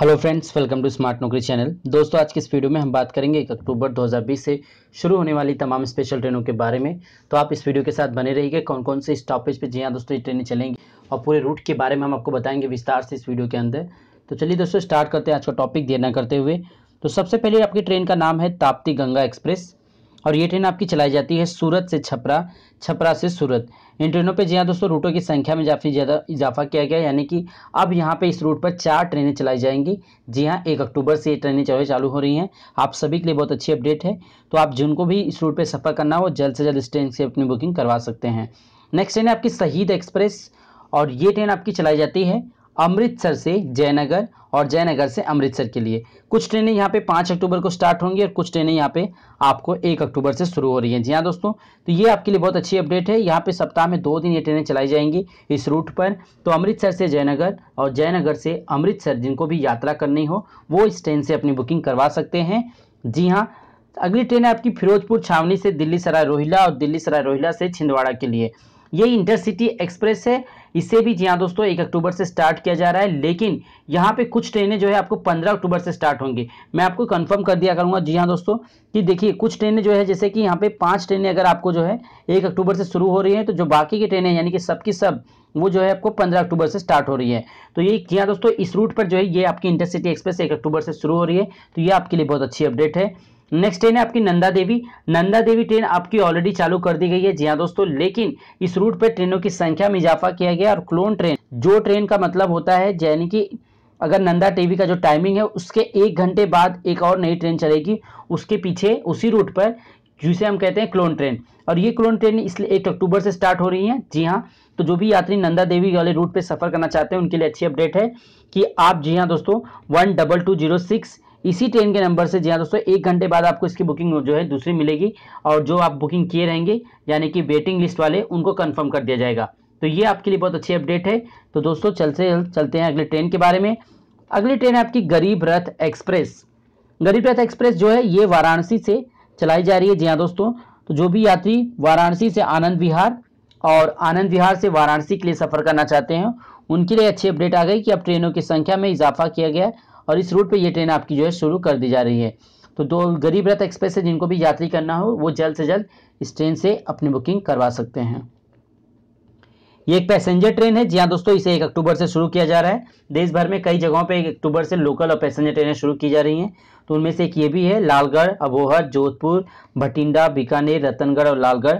hello friends welcome to smart Naukri channel दोस्तों आज के इस वीडियो में हम बात करेंगे एक अक्टूबर 2020 से शुरू होने वाली तमाम स्पेशल ट्रेनों के बारे में तो आप इस वीडियो के साथ बने रहिए कौन कौन से स्टॉपेज पे जी हाँ दोस्तों ये ट्रेनें चलेंगी और पूरे रूट के बारे में हम आपको बताएंगे विस्तार से इस वीडियो के अंदर तो चलिए दोस्तों स्टार्ट करते हैं आज का टॉपिक देना करते हुए तो सबसे पहले आपकी ट्रेन का नाम है ताप्ती गंगा एक्सप्रेस और ये ट्रेन आपकी चलाई जाती है सूरत से छपरा छपरा से सूरत इन ट्रेनों पर जी हाँ दोस्तों रूटों की संख्या में काफ़ी ज़्यादा इजाफा किया गया यानी कि अब यहाँ पे इस रूट पर चार ट्रेनें चलाई जाएंगी जी हाँ एक अक्टूबर से ये ट्रेनें चलने चालू हो रही हैं आप सभी के लिए बहुत अच्छी अपडेट है तो आप जिनको भी इस रूट पर सफ़र करना हो जल्द से जल्द इस ट्रेन से अपनी बुकिंग करवा सकते हैं नेक्स्ट ट्रेन है आपकी शहीद एक्सप्रेस और ये ट्रेन आपकी चलाई जाती है अमृतसर से जयनगर और जयनगर से अमृतसर के लिए कुछ ट्रेनें यहाँ पे पाँच अक्टूबर को स्टार्ट होंगी और कुछ ट्रेनें यहाँ पे आपको एक अक्टूबर से शुरू हो रही हैं जी हाँ दोस्तों तो ये आपके लिए बहुत अच्छी अपडेट है यहाँ पे सप्ताह में दो दिन ये ट्रेनें चलाई जाएंगी इस रूट पर तो अमृतसर से जयनगर और जयनगर से अमृतसर जिनको भी यात्रा करनी हो वो इस ट्रेन से अपनी बुकिंग करवा सकते हैं जी हाँ अगली ट्रेन है आपकी फिरोजपुर छावनी से दिल्ली सराय रोहिला और दिल्ली सराय रोहिला से छिंदवाड़ा के लिए ये इंटरसिटी एक्सप्रेस है इसे भी जी हाँ दोस्तों एक अक्टूबर से स्टार्ट किया जा रहा है लेकिन यहाँ पे कुछ ट्रेनें जो है आपको पंद्रह अक्टूबर से स्टार्ट होंगी मैं आपको कंफर्म कर दिया करूँगा जी हाँ दोस्तों कि देखिए कुछ ट्रेनें जो है जैसे कि यहाँ पे पांच ट्रेनें अगर आपको जो है एक अक्टूबर से शुरू हो रही है तो जो बाकी की ट्रेनें यानी कि सबकी सब वो जो है आपको पंद्रह अक्टूबर से स्टार्ट हो रही है तो ये जी हाँ दोस्तों इस रूट पर जो है ये आपकी इंटरसिटी एक्सप्रेस एक अक्टूबर से शुरू हो रही है तो ये आपके लिए बहुत अच्छी अपडेट है नेक्स्ट ट्रेन है आपकी नंदा देवी नंदा देवी ट्रेन आपकी ऑलरेडी चालू कर दी गई है जी हाँ दोस्तों लेकिन इस रूट पर ट्रेनों की संख्या में इजाफा किया गया और क्लोन ट्रेन जो ट्रेन का मतलब होता है यानी कि अगर नंदा टीवी का जो टाइमिंग है उसके एक घंटे बाद एक और नई ट्रेन चलेगी उसके पीछे उसी रूट पर जिसे हम कहते हैं क्लोन ट्रेन और ये क्लोन ट्रेन इसलिए एक अक्टूबर से स्टार्ट हो रही है जी हाँ तो जो भी यात्री नंदा देवी वाले रूट पर सफ़र करना चाहते हैं उनके लिए अच्छी अपडेट है कि आप जी हाँ दोस्तों one double two zero six इसी ट्रेन के नंबर से जी हाँ दोस्तों एक घंटे बाद आपको इसकी बुकिंग जो है दूसरी मिलेगी और जो आप बुकिंग किए रहेंगे यानी कि वेटिंग लिस्ट वाले उनको कन्फर्म कर दिया जाएगा तो ये आपके लिए बहुत अच्छी अपडेट है तो दोस्तों चलते चलते हैं अगले ट्रेन के बारे में अगली ट्रेन है आपकी गरीब रथ एक्सप्रेस गरीब रथ एक्सप्रेस जो है ये वाराणसी से चलाई जा रही है जी हाँ दोस्तों तो जो भी यात्री वाराणसी से आनंद विहार और आनंद विहार से वाराणसी के लिए सफ़र करना चाहते हैं उनके लिए अच्छी अपडेट आ गई कि अब ट्रेनों की संख्या में इजाफा किया गया है और इस रूट पर यह ट्रेन आपकी जो है शुरू कर दी जा रही है तो दो गरीब रथ एक्सप्रेस से जिनको भी यात्री करना हो वो जल्द से जल्द इस ट्रेन से अपनी बुकिंग करवा सकते हैं ये एक पैसेंजर ट्रेन है जी हाँ दोस्तों इसे एक अक्टूबर से शुरू किया जा रहा है देश भर में कई जगहों पे एक अक्टूबर से लोकल और पैसेंजर ट्रेनें शुरू की जा रही हैं तो उनमें से एक ये भी है लालगढ़ अबोहर जोधपुर भटिंडा बीकानेर रतनगढ़ और लालगढ़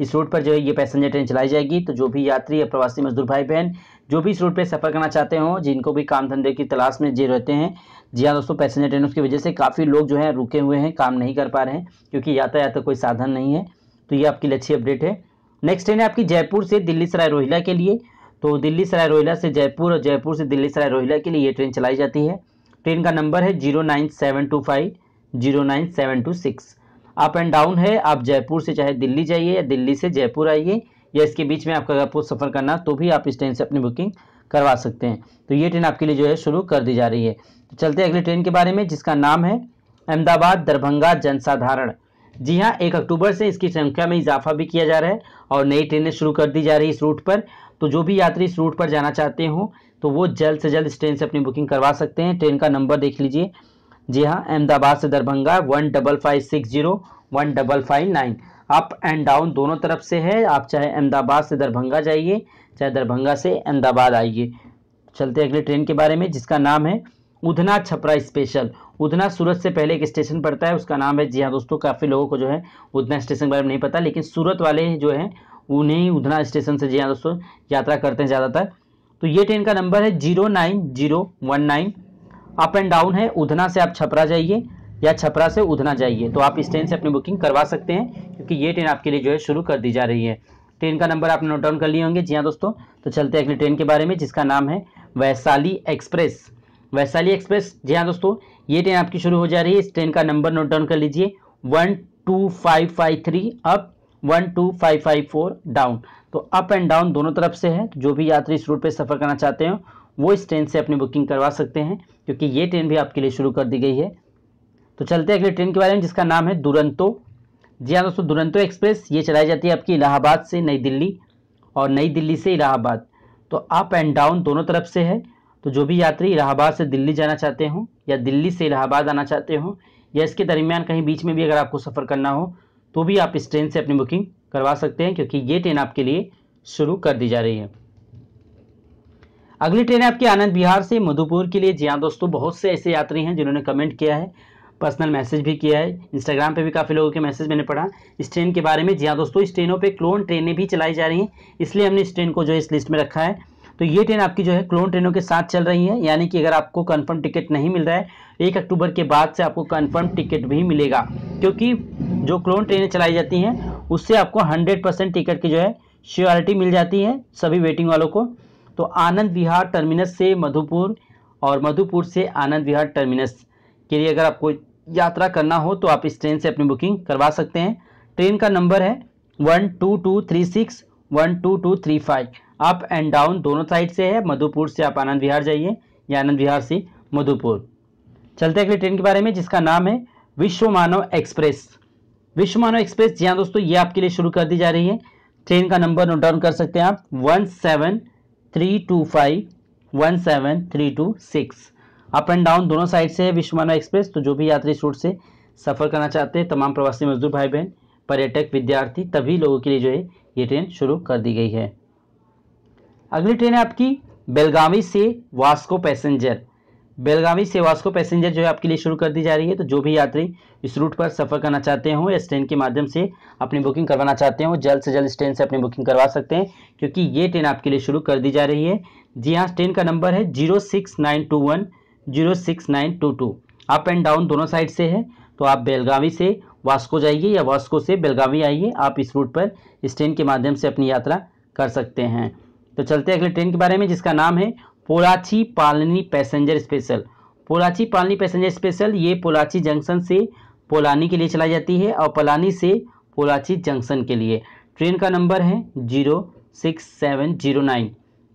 इस रूट पर जो है ये पैसेंजर ट्रेन चलाई जाएगी तो जो भी यात्री या प्रवासी मजदूर भाई बहन जो भी इस रूट पर सफ़र करना चाहते हो जिनको भी काम धंधे की तलाश में जे रहते हैं जी हाँ दोस्तों पैसेंजर ट्रेन उसकी वजह से काफ़ी लोग जो है रुके हुए हैं काम नहीं कर पा रहे हैं क्योंकि यातायात का कोई साधन नहीं है तो ये आपके लिए अच्छी अपडेट है नेक्स्ट ट्रेन है आपकी जयपुर से दिल्ली सराय रोहिला के लिए तो दिल्ली सराय रोहिला से जयपुर और जयपुर से दिल्ली सराय रोहिला के लिए ये ट्रेन चलाई जाती है ट्रेन का नंबर है zero nine seven two five zero nine seven two six up and down है आप जयपुर से चाहे दिल्ली जाइए या दिल्ली से जयपुर आइए या इसके बीच में आपका अगर सफ़र करना तो भी आप इस ट्रेन से अपनी बुकिंग करवा सकते हैं तो ये ट्रेन आपके लिए जो है शुरू कर दी जा रही है तो चलते हैं अगली ट्रेन के बारे में जिसका नाम है अहमदाबाद दरभंगा जनसाधारण जी हाँ एक अक्टूबर से इसकी संख्या में इजाफा भी किया जा रहा है और नई ट्रेनें शुरू कर दी जा रही है इस रूट पर तो जो भी यात्री इस रूट पर जाना चाहते हों तो वो जल्द से जल्द इस ट्रेन से अपनी बुकिंग करवा सकते हैं ट्रेन का नंबर देख लीजिए जी हाँ अहमदाबाद से Darbhanga one double five six zero one double five nine up and down दोनों तरफ से है आप चाहे अहमदाबाद से दरभंगा जाइए चाहे दरभंगा से अहमदाबाद आइए चलते अगली ट्रेन के बारे में जिसका नाम है उधना छपरा स्पेशल उधना सूरत से पहले एक स्टेशन पड़ता है उसका नाम है जी हाँ दोस्तों काफ़ी लोगों को जो है उधना स्टेशन के बारे में नहीं पता लेकिन सूरत वाले जो हैं उन्हें उधना स्टेशन से जी हाँ दोस्तों यात्रा करते हैं ज़्यादातर तो ये ट्रेन का नंबर है zero nine zero one nine up and down है उधना से आप छपरा जाइए या छपरा से उधना जाइए तो आप इस ट्रेन से अपनी बुकिंग करवा सकते हैं क्योंकि ये ट्रेन आपके लिए जो है शुरू कर दी जा रही है ट्रेन का नंबर आप नोट डाउन कर लिए होंगे जी हाँ दोस्तों तो चलते हैं अगली ट्रेन के बारे में जिसका नाम है वैशाली एक्सप्रेस वैशाली एक्सप्रेस जी हाँ दोस्तों ये ट्रेन आपकी शुरू हो जा रही है इस ट्रेन का नंबर नोट डाउन कर लीजिए one two five five three up one two five five four down तो अप एंड डाउन दोनों तरफ से है तो जो भी यात्री इस रूट पर सफ़र करना चाहते हो वो इस ट्रेन से अपनी बुकिंग करवा सकते हैं क्योंकि ये ट्रेन भी आपके लिए शुरू कर दी गई है तो चलते हैं अगले ट्रेन के बारे में जिसका नाम है दुरंतो जी हाँ दोस्तों दुरंतो एक्सप्रेस ये चलाई जाती है आपकी इलाहाबाद से नई दिल्ली और नई दिल्ली से इलाहाबाद तो अप एंड डाउन दोनों तरफ से है तो जो भी यात्री इलाहाबाद से दिल्ली जाना चाहते हों या दिल्ली से इलाहाबाद आना चाहते हों या इसके दरमियान कहीं बीच में भी अगर आपको सफ़र करना हो तो भी आप इस ट्रेन से अपनी बुकिंग करवा सकते हैं क्योंकि ये ट्रेन आपके लिए शुरू कर दी जा रही है अगली ट्रेन है आपकी आनंद बिहार से मधुपुर के लिए जी हाँ दोस्तों बहुत से ऐसे यात्री हैं जिन्होंने कमेंट किया है पर्सनल मैसेज भी किया है इंस्टाग्राम पे भी काफ़ी लोगों के मैसेज मैंने पढ़ा इस ट्रेन के बारे में जी हाँ दोस्तों इस ट्रेनों पे क्लोन ट्रेनें भी चलाई जा रही हैं इसलिए हमने इस ट्रेन को जो है इस लिस्ट में रखा है तो ये ट्रेन आपकी जो है क्लोन ट्रेनों के साथ चल रही है यानी कि अगर आपको कन्फर्म टिकट नहीं मिल रहा है एक अक्टूबर के बाद से आपको कन्फर्म टिकट भी मिलेगा क्योंकि जो क्लोन ट्रेनें चलाई जाती हैं उससे आपको हंड्रेड टिकट की जो है श्योरिटी मिल जाती है सभी वेटिंग वालों को तो आनंद विहार टर्मिनस से मधुपुर और मधुपुर से आनंद विहार टर्मिनस के लिए अगर आपको यात्रा करना हो तो आप इस ट्रेन से अपनी बुकिंग करवा सकते हैं ट्रेन का नंबर है one two two three six one two two three five up and down दोनों साइड से है मधुपुर से आप आनंद विहार जाइए या आनंद विहार से मधुपुर चलते अगले ट्रेन के बारे में जिसका नाम है विश्व मानव एक्सप्रेस विश्व मानव एक्सप्रेस जी हाँ दोस्तों ये आपके लिए शुरू कर दी जा रही है ट्रेन का नंबर नोट डाउन कर सकते हैं आप one seven three two five one seven three two six up and down दोनों साइड से है विश्वमाना एक्सप्रेस तो जो भी यात्री रूट से सफ़र करना चाहते हैं तमाम प्रवासी मजदूर भाई बहन पर्यटक विद्यार्थी तभी लोगों के लिए जो है ये ट्रेन शुरू कर दी गई है अगली ट्रेन है आपकी बेलगावी से वास्को पैसेंजर बेलगावी से वास्को पैसेंजर जो है आपके लिए शुरू कर दी जा रही है तो जो भी यात्री इस रूट पर सफ़र करना चाहते हो या ट्रेन के माध्यम से अपनी बुकिंग करवाना चाहते हो जल्द से जल्द इस ट्रेन से अपनी बुकिंग करवा सकते हैं क्योंकि ये ट्रेन आपके लिए शुरू कर दी जा रही है जी हाँ ट्रेन का नंबर है zero six nine two one zero six nine two two up and down दोनों साइड से है तो आप बेलगावी से वास्को जाइए या वास्को से बेलगावी आइए आप इस रूट पर इस ट्रेन के माध्यम से अपनी यात्रा कर सकते हैं तो चलते हैं अगले ट्रेन के बारे में जिसका नाम है Pollachi Palani passenger special Pollachi Palani passenger special ये पोलाची जंक्शन से पोलानी के लिए चलाई जाती है और पलानी से पोलाची जंक्शन के लिए ट्रेन का नंबर है zero six seven zero nine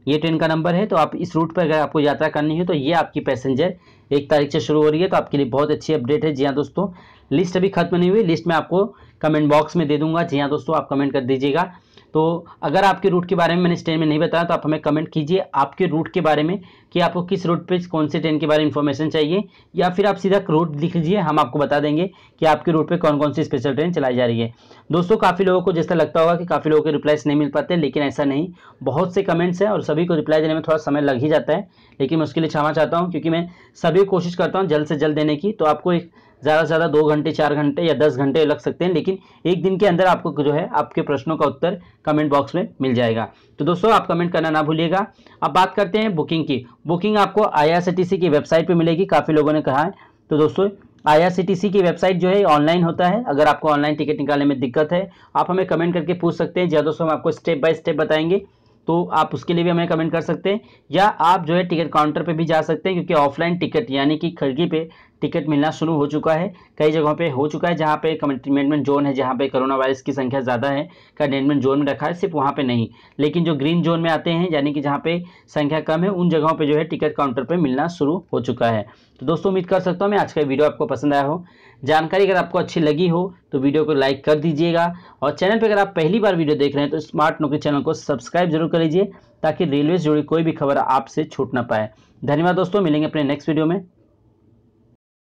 ये ट्रेन का नंबर है तो आप इस रूट पर अगर आपको यात्रा करनी हो तो ये आपकी पैसेंजर एक तारीख से शुरू हो रही है तो आपके लिए बहुत अच्छी अपडेट है जी हाँ दोस्तों लिस्ट अभी खत्म नहीं हुई लिस्ट मैं आपको कमेंट बॉक्स में दे दूंगा जी हाँ दोस्तों आप कमेंट कर दीजिएगा तो अगर आपके रूट के बारे में मैंने इस ट्रेन में नहीं बताया तो आप हमें कमेंट कीजिए आपके रूट के बारे में कि आपको किस रूट पे कौन से ट्रेन के बारे में इन्फॉर्मेशन चाहिए या फिर आप सीधा रूट लिख लीजिए हम आपको बता देंगे कि आपके रूट पर कौन कौन सी स्पेशल ट्रेन चलाई जा रही है दोस्तों काफ़ी लोगों को जैसा लगता होगा कि काफ़ी लोगों के रिप्लाइज नहीं मिल पाते लेकिन ऐसा नहीं बहुत से कमेंट्स हैं और सभी को रिप्लाई देने में थोड़ा समय लग ही जाता है लेकिन मैं उसके लिए क्षमा चाहता हूँ क्योंकि मैं सभी कोशिश करता हूँ जल्द से जल्द देने की तो आपको एक ज़्यादा से ज़्यादा दो घंटे चार घंटे या दस घंटे लग सकते हैं लेकिन एक दिन के अंदर आपको जो है आपके प्रश्नों का उत्तर कमेंट बॉक्स में मिल जाएगा तो दोस्तों आप कमेंट करना ना भूलिएगा अब बात करते हैं बुकिंग की बुकिंग आपको आई की वेबसाइट पर मिलेगी काफ़ी लोगों ने कहा है तो दोस्तों आई की वेबसाइट जो है ऑनलाइन होता है अगर आपको ऑनलाइन टिकट निकालने में दिक्कत है आप हमें कमेंट करके पूछ सकते हैं ज़्यादा दोस्तों हम आपको स्टेप बाय स्टेप बताएंगे तो आप उसके लिए भी हमें कमेंट कर सकते हैं या आप जो है टिकट काउंटर पे भी जा सकते हैं क्योंकि ऑफलाइन टिकट यानी कि खिड़की पे टिकट मिलना शुरू हो चुका है कई जगहों पे हो चुका है जहाँ पे कंटेनमेंट जोन है जहाँ पे कोरोना वायरस की संख्या ज़्यादा है कंटेनमेंट जोन में रखा है सिर्फ वहाँ पे नहीं लेकिन जो ग्रीन जोन में आते हैं यानी कि जहाँ पे संख्या कम है उन जगहों पे जो है टिकट काउंटर पर मिलना शुरू हो चुका है तो दोस्तों उम्मीद कर सकता हूँ मैं आज का वीडियो आपको पसंद आया हो जानकारी अगर आपको अच्छी लगी हो तो वीडियो को लाइक कर दीजिएगा और चैनल पर अगर आप पहली बार वीडियो देख रहे हैं तो स्मार्ट नौकरी चैनल को सब्सक्राइब जरूर कर लीजिए ताकि रेलवे से जुड़ी कोई भी खबर आपसे छूट ना पाए धन्यवाद दोस्तों मिलेंगे अपने नेक्स्ट वीडियो में